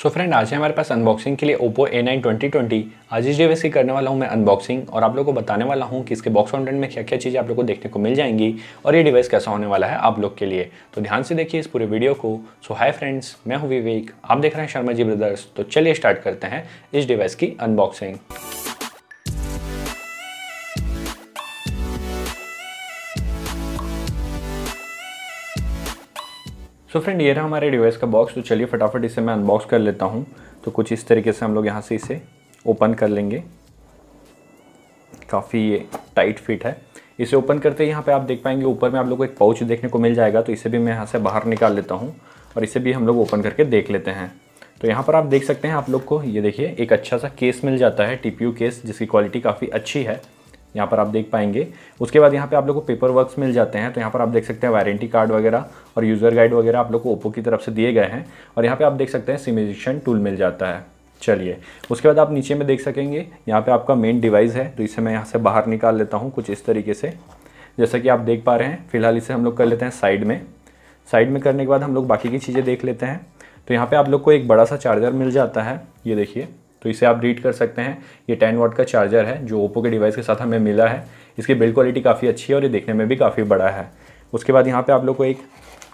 सो so friend आज है हमारे पास अनबॉक्सिंग के लिए Oppo A nine twenty twenty आज इस डिवाइस की करने वाला हूँ मैं अनबॉक्सिंग और आप लोग को बताने वाला हूँ कि इसके बॉक्स कॉन्टेंट में क्या क्या चीज़ें आप लोग को देखने को मिल जाएंगी और ये डिवाइस कैसा होने वाला है आप लोग के लिए तो ध्यान से देखिए इस पूरे वीडियो को सो हाई फ्रेंड्स मैं हूँ विवेक आप देख रहे हैं शर्मा जी ब्रदर्स तो चलिए स्टार्ट करते हैं इस डिवाइस की अनबॉक्सिंग सो so फ्रेंड ये रहा हमारे डिवाइस का बॉक्स तो चलिए फटाफट इसे मैं अनबॉक्स कर लेता हूँ तो कुछ इस तरीके से हम लोग यहाँ से इसे ओपन कर लेंगे काफ़ी ये टाइट फिट है इसे ओपन करते ही यहाँ पे आप देख पाएंगे ऊपर में आप लोग को एक पाउच देखने को मिल जाएगा तो इसे भी मैं यहाँ से बाहर निकाल लेता हूँ और इसे भी हम लोग ओपन करके देख लेते हैं तो यहाँ पर आप देख सकते हैं आप लोग को ये देखिए एक अच्छा सा केस मिल जाता है टी केस जिसकी क्वालिटी काफ़ी अच्छी है यहाँ पर आप देख पाएंगे उसके बाद यहाँ पे आप लोग को पेपर वर्क्स मिल जाते हैं तो यहाँ पर आप देख सकते हैं वारंटी कार्ड वगैरह और यूज़र गाइड वगैरह आप लोग को ओप्पो की तरफ से दिए गए हैं और यहाँ पर आप देख सकते हैं सिमिलेशन टूल मिल जाता है चलिए उसके बाद आप नीचे में देख सकेंगे यहाँ पर आपका मेन डिवाइस है तो इसे मैं यहाँ से बाहर निकाल लेता हूँ कुछ इस तरीके से जैसा कि आप देख पा रहे हैं फिलहाल इसे हम लोग कर लेते हैं साइड में साइड में करने के बाद हम लोग बाकी की चीज़ें देख लेते हैं तो यहाँ पर आप लोग को एक बड़ा सा चार्जर मिल जाता है ये देखिए तो इसे आप रीड कर सकते हैं ये टेन वॉट का चार्जर है जो ओप्पो के डिवाइस के साथ हमें मिला है इसकी बिल्ड क्वालिटी काफ़ी अच्छी है और ये देखने में भी काफ़ी बड़ा है उसके बाद यहाँ पर आप लोग को एक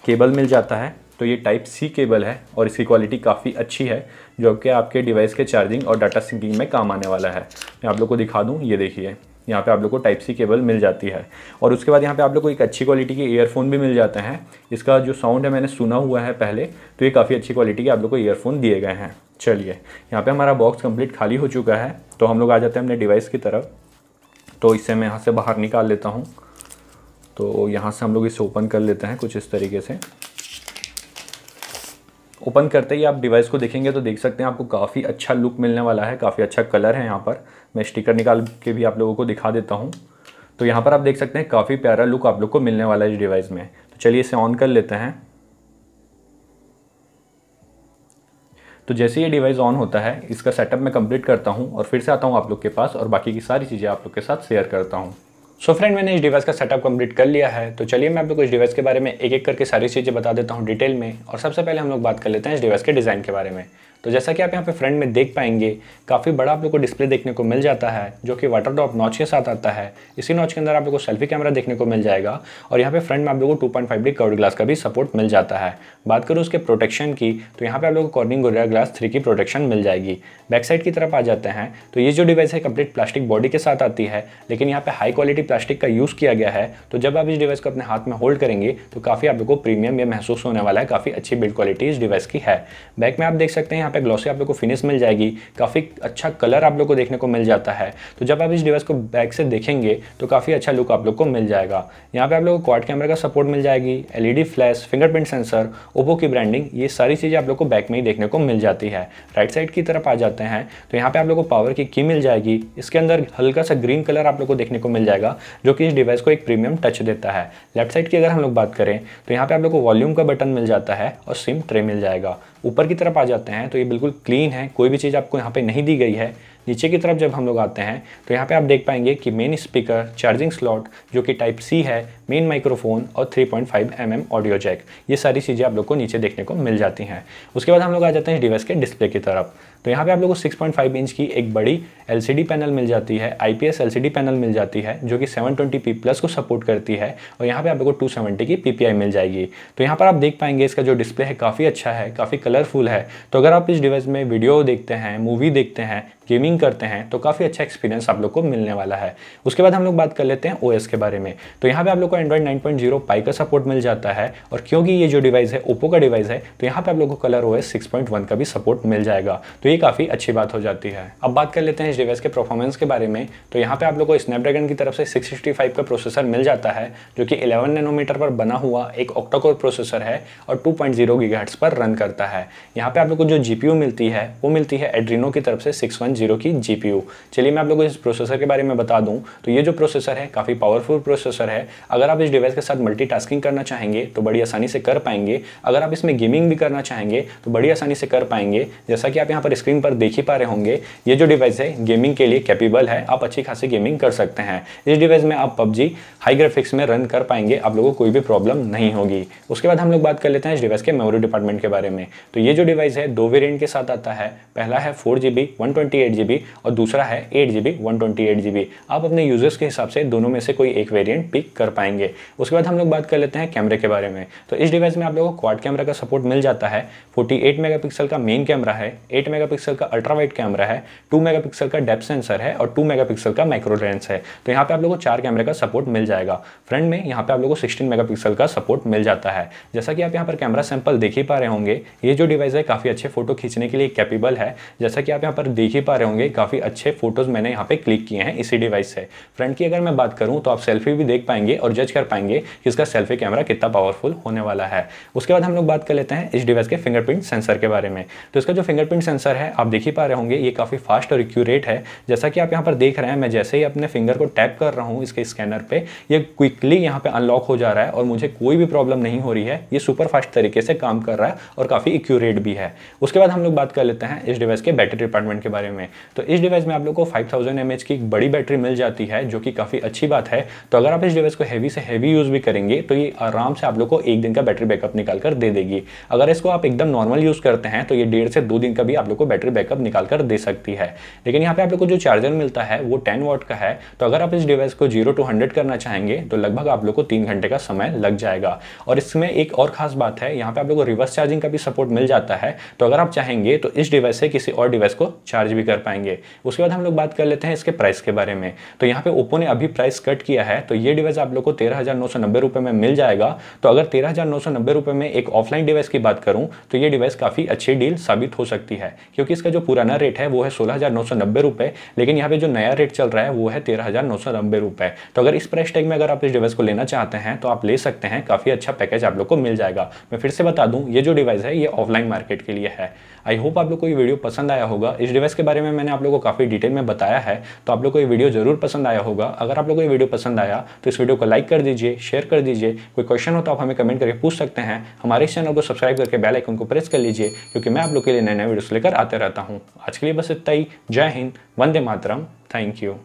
केबल मिल जाता है तो ये टाइप सी केबल है और इसकी क्वालिटी काफ़ी अच्छी है जो कि आपके डिवाइस के चार्जिंग और डाटा सिंकिंग में काम आने वाला है मैं आप लोग को दिखा दूँ ये देखिए यहाँ पे आप लोग को टाइप सी केबल मिल जाती है और उसके बाद यहाँ पे आप लोग को एक अच्छी क्वालिटी के ईयरफोन भी मिल जाते हैं इसका जो साउंड है मैंने सुना हुआ है पहले तो ये काफ़ी अच्छी क्वालिटी के आप लोग को ईयरफोन दिए गए हैं चलिए यहाँ पर हमारा बॉक्स कम्प्लीट खाली हो चुका है तो हम लोग आ जाते हैं अपने डिवाइस की तरफ तो इससे मैं यहाँ से बाहर निकाल लेता हूँ तो यहाँ से हम लोग इसे ओपन कर लेते हैं कुछ इस तरीके से ओपन करते ही आप डिवाइस को देखेंगे तो देख सकते हैं आपको काफ़ी अच्छा लुक मिलने वाला है काफ़ी अच्छा कलर है यहाँ पर मैं स्टिकर निकाल के भी आप लोगों को दिखा देता हूँ तो यहाँ पर आप देख सकते हैं काफ़ी प्यारा लुक आप लोग को मिलने वाला है इस डिवाइस में तो चलिए इसे ऑन कर लेते हैं तो जैसे ये डिवाइस ऑन होता है इसका सेटअप मैं कंप्लीट करता हूँ और फिर से आता हूँ आप लोग के पास और बाकी की सारी चीज़ें आप लोग के साथ शेयर करता हूँ सो so फ्रेंड मैंने इस डिवाइस का सेटअप कंप्लीट कर लिया है तो चलिए मैं आपको इस डिवाइस के बारे में एक एक करके सारी चीज़ें बता देता हूँ डिटेल में और सबसे पहले हम लोग बात कर लेते हैं इस डिवाइस के डिज़ाइन के बारे में तो जैसा कि आप यहाँ पे फ्रंट में देख पाएंगे काफ़ी बड़ा आप लोग को डिस्प्ले देखने को मिल जाता है जो कि वाटर ड्रॉप नॉच के साथ आता है इसी नॉच के अंदर आप लोग को सेल्फी कैमरा देखने को मिल जाएगा और यहाँ पे फ्रंट में आप लोग को टू डी कर्ड ग्लास का भी सपोर्ट मिल जाता है बात करूँ उसके प्रोटेक्शन की तो यहाँ पर आप लोग को कॉर्निंग गोरिया ग्लास थ्री की प्रोटेक्शन मिल जाएगी बैक साइड की तरफ आ जाते हैं तो ये जो डिवाइस है कंप्लीट प्लास्टिक बॉडी के साथ आती है लेकिन यहाँ पर हाई क्वालिटी प्लास्टिक का यूज़ किया गया है तो जब आप इस डिवाइस को अपने हाथ में होल्ड करेंगे तो काफ़ी आप लोग को प्रीमियम यह महसूस होने वाला है काफ़ी अच्छी बिल्ड क्वालिटी इस डिवाइस की है बैक में आप देख सकते हैं यहाँ पे ग्लॉसी आप लोग को फिनिश मिल जाएगी काफ़ी अच्छा कलर आप लोग को देखने को मिल जाता है तो जब आप इस डिवाइस को बैक से देखेंगे तो काफ़ी अच्छा लुक आप लोग को मिल जाएगा यहाँ पर आप लोग को क्वाड कैमरा का सपोर्ट मिल जाएगी L flash fingerprint sensor Oppo की ब्रांडिंग ये सारी चीज़ें आप लोग को बैक में ही देखने को मिल जाती है राइट साइड की तरफ आ जाते हैं तो यहाँ पर आप लोग को पावर की की मिल जाएगी इसके अंदर हल्का सा ग्रीन कलर आप लोग को देखने को मिल जाएगा जो कि इस डिवाइस को एक प्रीमियम टच देता है लेफ्ट साइड की अगर हम लोग बात करें तो यहाँ पे आप लोग को वॉल्यूम का बटन मिल जाता है और सिम ट्रे मिल जाएगा ऊपर की तरफ आ जाते हैं तो ये बिल्कुल क्लीन है कोई भी चीज़ आपको यहाँ पे नहीं दी गई है नीचे की तरफ जब हम लोग आते हैं तो यहाँ पे आप देख पाएंगे कि मेन स्पीकर चार्जिंग स्लॉट जो कि टाइप सी है मेन माइक्रोफोन और 3.5 पॉइंट mm ऑडियो जैक ये सारी चीज़ें आप लोग को नीचे देखने को मिल जाती हैं उसके बाद हम लोग आ जाते हैं डिवाइस के डिस्प्ले की तरफ तो यहाँ पे आप लोग को 6.5 इंच की एक बड़ी एल पैनल मिल जाती है आई पी पैनल मिल जाती है जो कि 720p प्लस को सपोर्ट करती है और यहाँ पे आप लोग को 270 की पी मिल जाएगी तो यहाँ पर आप देख पाएंगे इसका जो डिस्प्ले है काफ़ी अच्छा है काफ़ी कलरफुल है तो अगर आप इस डिवाइस में वीडियो देखते हैं मूवी देखते हैं गेमिंग करते हैं तो काफ़ी अच्छा एक्सपीरियंस आप लोग को मिलने वाला है उसके बाद हम लोग बात कर लेते हैं ओ के बारे में तो यहाँ पर आप लोग को को एंड्रॉइड 9.0 पाई का सपोर्ट मिल जाता है और क्योंकि ये जो डिवाइस है ओप्पो का डिवाइस है तो यहाँ पे आप लोगों को कलर ओ सिक्स का भी सपोर्ट मिल जाएगा तो ये काफ़ी अच्छी बात हो जाती है अब बात कर लेते हैं इस डिवाइस के परफॉर्मेंस के बारे में तो यहाँ पे आप लोग को स्नैपड्रैगन की तरफ से सिक्स का प्रोसेसर मिल जाता है जो कि इलेवन नैनोमीटर पर बना हुआ एक ऑक्टोकोर प्रोसेसर है और टू पॉइंट पर रन करता है यहाँ पे आप लोग को जो जी मिलती है वो मिलती है एड्रीनो की तरफ से सिक्स की जी चलिए मैं आप लोग को इस प्रोसेसर के बारे में बता दूँ तो ये जो प्रोसेसर है काफ़ी पावरफुल प्रोसेसर है अगर अगर आप इस डिवाइस के साथ मल्टीटास्किंग करना चाहेंगे तो बड़ी आसानी से कर पाएंगे अगर आप इसमें गेमिंग भी करना चाहेंगे तो बड़ी आसानी से कर पाएंगे जैसा कि आप यहाँ पर स्क्रीन पर देख ही पा रहे होंगे ये जो डिवाइस है गेमिंग के लिए कैपेबल है आप अच्छी खासी गेमिंग कर सकते हैं इस डिवाइस में आप पबजी हाई ग्राफिक्स में रन कर पाएंगे आप लोगों को कोई भी प्रॉब्लम नहीं होगी उसके बाद हम लोग बात कर लेते हैं इस डिवाइस के मेमोरी डिपार्टमेंट के बारे में तो ये जो डिवाइस है दो वेरियंट के साथ आता है पहला है four G B one twenty eight G B और दूसरा है eight G B one twenty eight G B आप अपने यूजर्स के हिसाब से दोनों में से कोई एक वेरियंट पिक कर पाएंगे करेंगे उसके बाद हम लोग बात कर लेते हैं कैमरे के बारे में तो इस डिवाइस में आप लोगों को क्वाड कैमरा का सपोर्ट मिल जाता है 48 मेगापिक्सल का मेन कैमरा है 8 मेगापिक्सल का अल्ट्रा वाइट कैमरा है 2 मेगापिक्सल का डेप सेंसर है और 2 मेगापिक्सल का माइक्रो लेंस है तो यहाँ पे आप लोग को चार कैमरे का सपोर्ट मिल जाएगा फ्रंट में यहाँ पे आप लोग को सिक्सटीन मेगा का सपोर्ट मिल जाता है जैसा कि आप यहाँ पर कैमरा सैंपल देख ही पा रहे होंगे ये जो डिवाइस है काफ़ी अच्छे फोटो खींचने के लिए कैपेबल है जैसा कि आप यहाँ पर देख ही पा रहे होंगे काफ़ी अच्छे फोटोज़ मैंने यहाँ पर क्लिक किए हैं इसी डिवाइस से फ्रंट की अगर मैं बात करूँ तो आप सेल्फी भी देख पाएंगे और जज जज कर पाएंगे कि इसका सेल्फी कैमरा कितना पावरफुल होने वाला है उसके बाद हम लोग बात कर लेते हैं इस डिवाइस के फिंगरप्रिंट सेंसर के बारे में तो इसका जो फिंगरप्रिंट सेंसर है आप देख ही पा रहे होंगे ये काफ़ी फास्ट और एक्यूरेट है जैसा कि आप यहाँ पर देख रहे हैं मैं जैसे ही अपने फिंगर को टैप कर रहा हूँ इसके स्कैनर पर यह क्विकली यहाँ पर अनलॉक हो जा रहा है और मुझे कोई भी प्रॉब्लम नहीं हो रही है ये सुपर फास्ट तरीके से काम कर रहा है और काफ़ी एक्यूरेट भी है उसके बाद हम लोग बात कर लेते हैं इस डिवाइस के बैटरी डिपार्टमेंट के बारे में तो इस डिवाइस में आप लोग को फाइव थाउजेंड की एक बड़ी बैटरी मिल जाती है जो कि काफ़ी अच्छी बात है तो अगर आप इस डिवाइस को हैवी से हैवी यूज़ भी करेंगे तो ये आराम से आप लोग को एक दिन का बैटरी बैकअप निकाल कर दे देगी अगर इसको आप एकदम नॉर्मल यूज़ करते हैं तो ये डेढ़ से दो दिन का भी आप लोग को बैटरी बैकअप निकाल कर दे सकती है लेकिन यहाँ पे आप लोग को जो चार्जर मिलता है वो टेन वॉट का है तो अगर आप इस डिवाइस को जीरो टू हंड्रेड करना चाहेंगे तो लगभग आप लोग को तीन घंटे का समय लग जाएगा और इसमें एक और खास बात है यहाँ पे आप लोग को रिवर्स चार्जिंग का भी सपोर्ट मिल जाता है तो अगर आप चाहेंगे तो इस डिवाइस से किसी और डिवाइस को चार्ज भी कर पाएंगे उसके बाद हम लोग बात कर लेते हैं इसके प्राइस के बारे में तो यहाँ पे ओप्पो ने अभी प्राइस कट किया है तो ये डिवाइस आप लोग को तेरह हज़ार नौ सौ नब्बे में मिल जाएगा तो अगर तेरह हज़ार नौ सौ नब्बे रुपए में एक ऑफलाइन डिवाइस की बात करूं तो ये डिवाइस काफ़ी अच्छी डील साबित हो सकती है क्योंकि इसका जो पुराना रेट है वो है सोलह हज़ार नौ सौ नब्बे रुपए लेकिन यहाँ पे जो नया रेट चल रहा है वो है तेरह हज़ार नौ सौ नब्बे रुपए तो अगर इस प्राइस टैग में अगर आप इस डिवाइस को लेना चाहते हैं तो आप ले सकते हैं काफ़ी अच्छा पैकेज आप लोग को मिल जाएगा मैं फिर से बता दूं ये जो डिवाइस है ये ऑफलाइन मार्केट के लिए है आई होप आप लोग को ये वीडियो पसंद आया होगा इस डिवाइस के बारे में मैंने आप लोग को काफ़ी डिटेल में बताया है तो आप लोग को ये वीडियो जरूर पसंद आया होगा अगर आप लोग को ये वीडियो पसंद आया तो इस वीडियो को लाइक लाइक कर दीजिए शेयर कर दीजिए कोई क्वेश्चन हो तो आप हमें कमेंट करके पूछ सकते हैं हमारे चैनल को सब्सक्राइब करके बेल आइकन को प्रेस कर लीजिए क्योंकि मैं आप लोग के लिए नए नए वीडियोस लेकर आते रहता हूँ आज के लिए बस इतना ही जय हिंद वंदे मातरम थैंक यू